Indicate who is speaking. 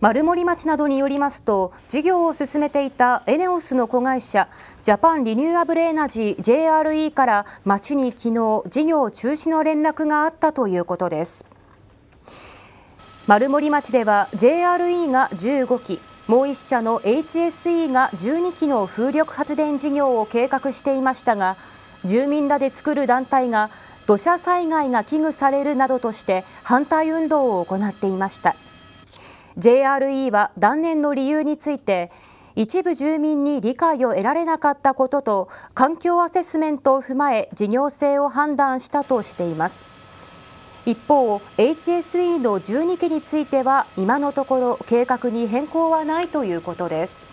Speaker 1: 丸森町などによりますと事業を進めていたエネオスの子会社ジャパンリニューアブルエナジー JRE から町に昨日事業中止の連絡があったということです丸森町では JRE が15機もう1社の HSE が12機の風力発電事業を計画していましたが住民らで作る団体が土砂災害が危惧されるなどとして反対運動を行っていました。JRE は断念の理由について一部住民に理解を得られなかったことと環境アセスメントを踏まえ事業性を判断したとしています一方 HSE の12基については今のところ計画に変更はないということです